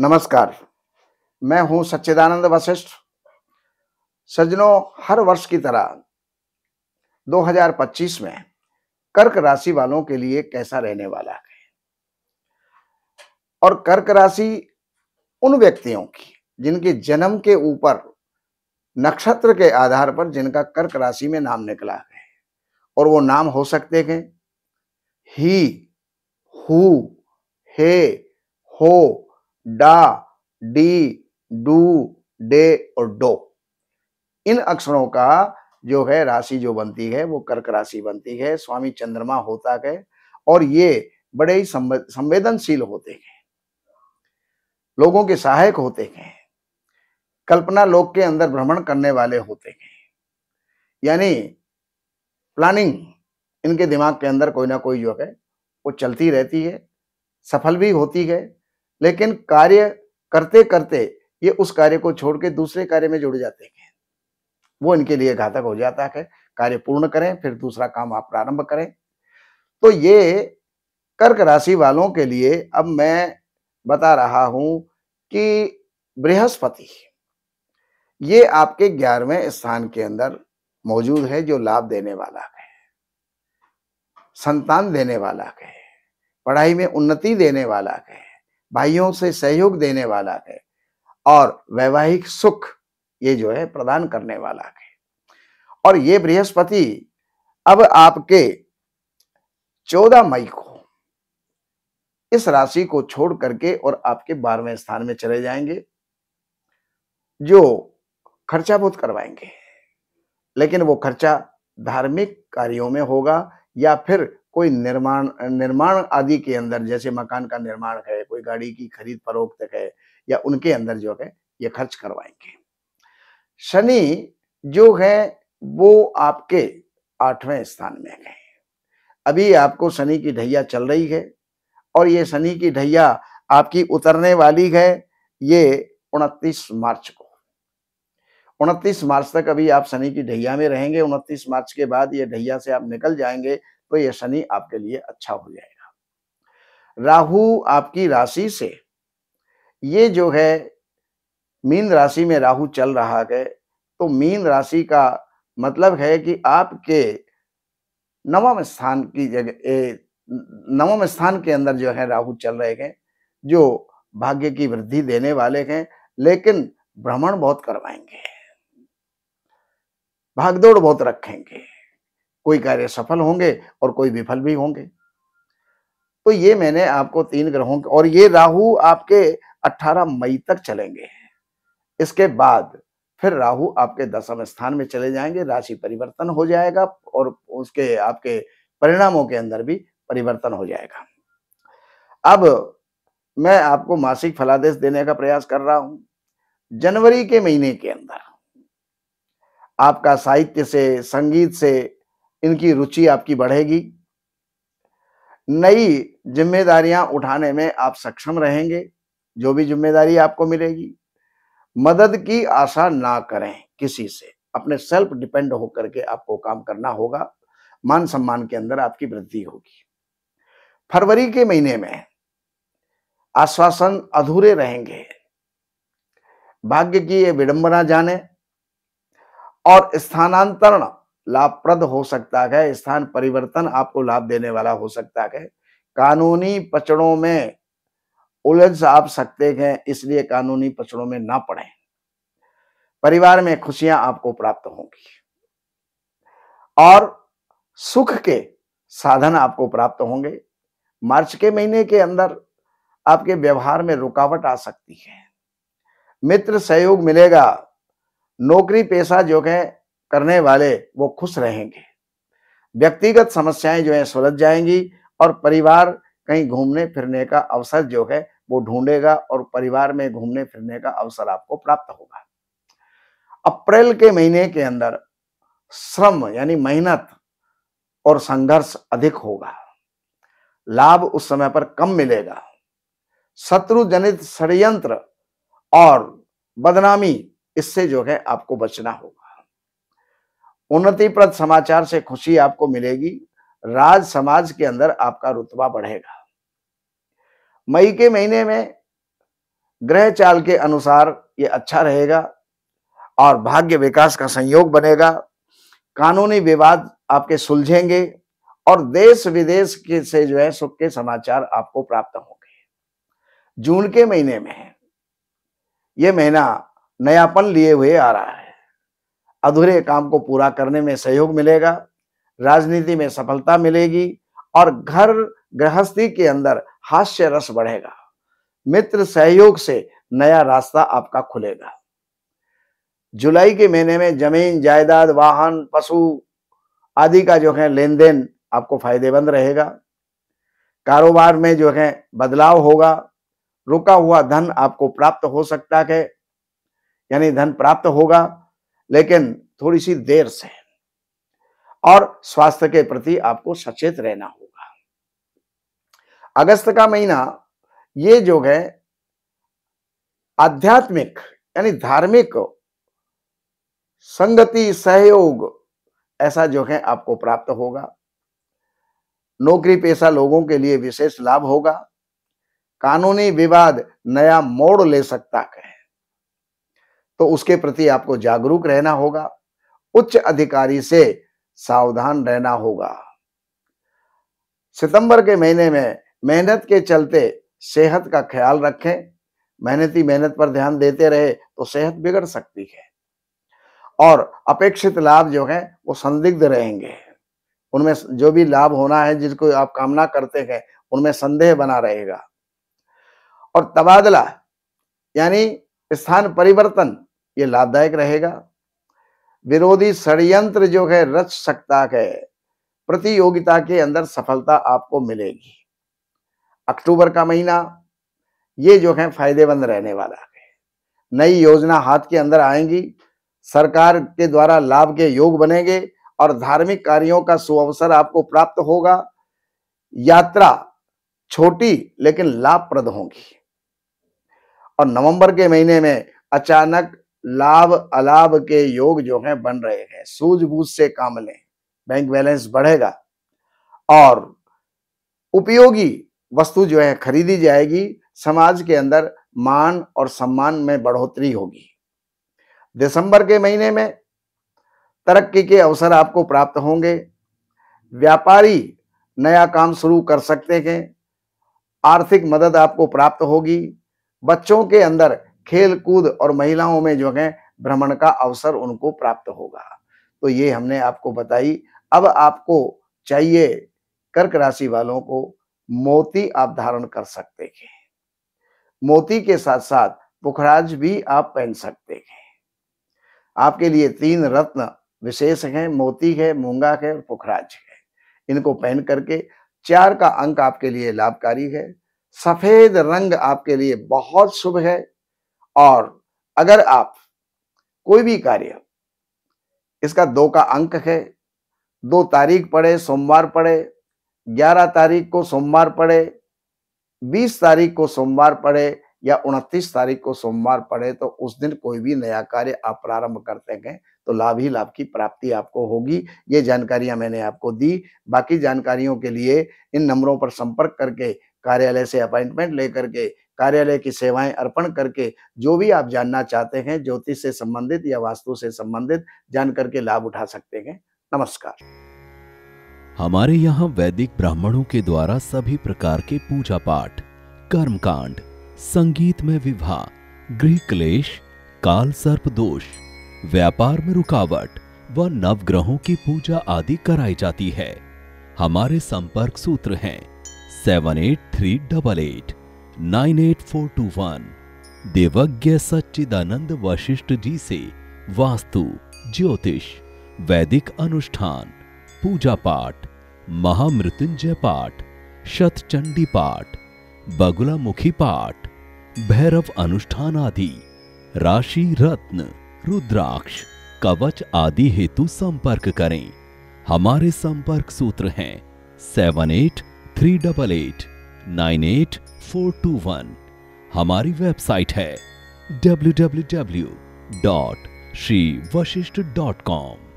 नमस्कार मैं हूं सच्चिदानंद वशिष्ठ सज्जनों हर वर्ष की तरह 2025 में कर्क राशि वालों के लिए कैसा रहने वाला है और कर्क राशि उन व्यक्तियों की जिनके जन्म के ऊपर नक्षत्र के आधार पर जिनका कर्क राशि में नाम निकला है और वो नाम हो सकते हैं ही हु हे हो डा डी डू डे और डो इन अक्षरों का जो है राशि जो बनती है वो कर्क राशि बनती है स्वामी चंद्रमा होता है और ये बड़े ही संवेदनशील होते हैं लोगों के सहायक होते हैं कल्पना लोक के अंदर भ्रमण करने वाले होते हैं यानी प्लानिंग इनके दिमाग के अंदर कोई ना कोई जो है वो चलती रहती है सफल भी होती है लेकिन कार्य करते करते ये उस कार्य को छोड़ के दूसरे कार्य में जुड़ जाते हैं वो इनके लिए घातक हो जाता है कार्य पूर्ण करें फिर दूसरा काम आप प्रारंभ करें तो ये कर्क राशि वालों के लिए अब मैं बता रहा हूं कि बृहस्पति ये आपके ग्यारहवें स्थान के अंदर मौजूद है जो लाभ देने वाला है संतान देने वाला है पढ़ाई में उन्नति देने वाला है भाइयों से सहयोग देने वाला है और वैवाहिक सुख ये जो है प्रदान करने वाला है और ये बृहस्पति अब आपके चौदह मई को इस राशि को छोड़ करके और आपके बारहवें स्थान में चले जाएंगे जो खर्चा बहुत करवाएंगे लेकिन वो खर्चा धार्मिक कार्यों में होगा या फिर कोई निर्माण निर्माण आदि के अंदर जैसे मकान का निर्माण है कोई गाड़ी की खरीद फरोख्त है या उनके अंदर जो है ये खर्च करवाएंगे शनि जो है वो आपके आठवें स्थान में है अभी आपको शनि की ढैया चल रही है और ये शनि की ढैया आपकी उतरने वाली है ये उनतीस मार्च को उनतीस मार्च तक अभी आप शनि की ढैया में रहेंगे उनतीस मार्च के बाद ये ढैया से आप निकल जाएंगे तो ये शनि आपके लिए अच्छा हो जाएगा राहु आपकी राशि से ये जो है मीन राशि में राहु चल रहा है तो मीन राशि का मतलब है कि आपके नवम स्थान की जगह नवम स्थान के अंदर जो है राहु चल रहे हैं जो भाग्य की वृद्धि देने वाले हैं लेकिन भ्रमण बहुत करवाएंगे भागदौड़ बहुत रखेंगे कोई कार्य सफल होंगे और कोई विफल भी होंगे तो ये मैंने आपको तीन ग्रहों और ये राहु आपके 18 मई तक चलेंगे इसके बाद फिर राहु आपके दसम स्थान में चले जाएंगे राशि परिवर्तन हो जाएगा और उसके आपके परिणामों के अंदर भी परिवर्तन हो जाएगा अब मैं आपको मासिक फलादेश देने का प्रयास कर रहा हूं जनवरी के महीने के अंदर आपका साहित्य से संगीत से इनकी रुचि आपकी बढ़ेगी नई जिम्मेदारियां उठाने में आप सक्षम रहेंगे जो भी जिम्मेदारी आपको मिलेगी मदद की आशा ना करें किसी से अपने सेल्फ डिपेंड होकर के आपको काम करना होगा मान सम्मान के अंदर आपकी वृद्धि होगी फरवरी के महीने में आश्वासन अधूरे रहेंगे भाग्य की ये विडंबना जाने और स्थानांतरण लाभप्रद हो सकता है स्थान परिवर्तन आपको लाभ देने वाला हो सकता है कानूनी पचड़ों में उलझ आप सकते हैं इसलिए कानूनी पचड़ों में ना पड़े परिवार में खुशियां आपको प्राप्त होंगी और सुख के साधन आपको प्राप्त होंगे मार्च के महीने के अंदर आपके व्यवहार में रुकावट आ सकती है मित्र सहयोग मिलेगा नौकरी पेशा जो है करने वाले वो खुश रहेंगे व्यक्तिगत समस्याएं जो है सुलझ जाएंगी और परिवार कहीं घूमने फिरने का अवसर जो है वो ढूंढेगा और परिवार में घूमने फिरने का अवसर आपको प्राप्त होगा अप्रैल के महीने के अंदर श्रम यानी मेहनत और संघर्ष अधिक होगा लाभ उस समय पर कम मिलेगा शत्रु जनित षडयंत्र और बदनामी इससे जो है आपको बचना होगा उन्नतिप्रद समाचार से खुशी आपको मिलेगी राज समाज के अंदर आपका रुतबा बढ़ेगा मई के महीने में ग्रह चाल के अनुसार ये अच्छा रहेगा और भाग्य विकास का संयोग बनेगा कानूनी विवाद आपके सुलझेंगे और देश विदेश के से जो है सुख के समाचार आपको प्राप्त होंगे जून के महीने में यह महीना नयापन लिए हुए आ रहा है अधूरे काम को पूरा करने में सहयोग मिलेगा राजनीति में सफलता मिलेगी और घर गृहस्थी के अंदर हास्य रस बढ़ेगा मित्र सहयोग से नया रास्ता आपका खुलेगा जुलाई के महीने में जमीन जायदाद वाहन पशु आदि का जो है लेन देन आपको फायदेमंद रहेगा कारोबार में जो है बदलाव होगा रुका हुआ धन आपको प्राप्त हो सकता है यानी धन प्राप्त होगा लेकिन थोड़ी सी देर से और स्वास्थ्य के प्रति आपको सचेत रहना होगा अगस्त का महीना ये जो है आध्यात्मिक यानी धार्मिक संगति सहयोग ऐसा जो है आपको प्राप्त होगा नौकरी पेशा लोगों के लिए विशेष लाभ होगा कानूनी विवाद नया मोड़ ले सकता है तो उसके प्रति आपको जागरूक रहना होगा उच्च अधिकारी से सावधान रहना होगा सितंबर के महीने में मेहनत के चलते सेहत का ख्याल रखें मेहनती मेहनत पर ध्यान देते रहे तो सेहत बिगड़ सकती है और अपेक्षित लाभ जो है वो संदिग्ध रहेंगे उनमें जो भी लाभ होना है जिसको आप कामना करते हैं उनमें संदेह बना रहेगा और तबादला यानी स्थान परिवर्तन ये लाभदायक रहेगा विरोधी षडयंत्र जो है रच सकता है प्रतियोगिता के अंदर सफलता आपको मिलेगी अक्टूबर का महीना ये जो है फायदेमंद रहने वाला है नई योजना हाथ के अंदर आएंगी सरकार के द्वारा लाभ के योग बनेंगे और धार्मिक कार्यों का सुअवसर आपको प्राप्त होगा यात्रा छोटी लेकिन लाभप्रद होंगी और नवंबर के महीने में अचानक लाभ अलाभ के योग जो हैं बन रहे हैं सूझबूझ से काम लें बैंक बैलेंस बढ़ेगा और उपयोगी वस्तु जो है खरीदी जाएगी समाज के अंदर मान और सम्मान में बढ़ोतरी होगी दिसंबर के महीने में तरक्की के अवसर आपको प्राप्त होंगे व्यापारी नया काम शुरू कर सकते हैं आर्थिक मदद आपको प्राप्त होगी बच्चों के अंदर खेल कूद और महिलाओं में जो है भ्रमण का अवसर उनको प्राप्त होगा तो ये हमने आपको बताई अब आपको चाहिए कर्क राशि वालों को मोती आप धारण कर सकते हैं मोती के साथ साथ पुखराज भी आप पहन सकते हैं आपके लिए तीन रत्न विशेष हैं मोती है मूंगा है और पुखराज है इनको पहन करके चार का अंक आपके लिए लाभकारी है सफेद रंग आपके लिए बहुत शुभ है और अगर आप कोई भी कार्य इसका दो का अंक है दो तारीख पड़े सोमवार पड़े ग्यारह तारीख को सोमवार पड़े बीस तारीख को सोमवार पड़े या उनतीस तारीख को सोमवार पड़े तो उस दिन कोई भी नया कार्य आप प्रारंभ करते हैं तो लाभ ही लाभ की प्राप्ति आपको होगी ये जानकारियां मैंने आपको दी बाकी जानकारियों के लिए इन नंबरों पर संपर्क करके कार्यालय से अपॉइंटमेंट लेकर के कार्यालय की सेवाएं अर्पण करके जो भी आप जानना चाहते हैं ज्योतिष से संबंधित या वास्तु से संबंधित जान करके लाभ उठा सकते हैं नमस्कार हमारे यहाँ वैदिक ब्राह्मणों के द्वारा सभी प्रकार के पूजा पाठ कर्म कांड संगीत में विवाह गृह क्लेश काल सर्प दोष व्यापार में रुकावट व नवग्रहों की पूजा आदि कराई जाती है हमारे संपर्क सूत्र हैं seven eight three double eight nine eight four two one देवज्ञ सच्चिदानंद वशिष्ठ जी से वास्तु ज्योतिष वैदिक अनुष्ठान पूजा पाठ महामृत्युंजय पाठ शतचंडी पाठ बगुला मुखी पाठ भैरव अनुष्ठान आदि राशि रत्न रुद्राक्ष कवच आदि हेतु संपर्क करें हमारे संपर्क सूत्र हैं seven eight three double eight nine eight four two one हमारी वेबसाइट है W W W dot Shri Vashishtha dot com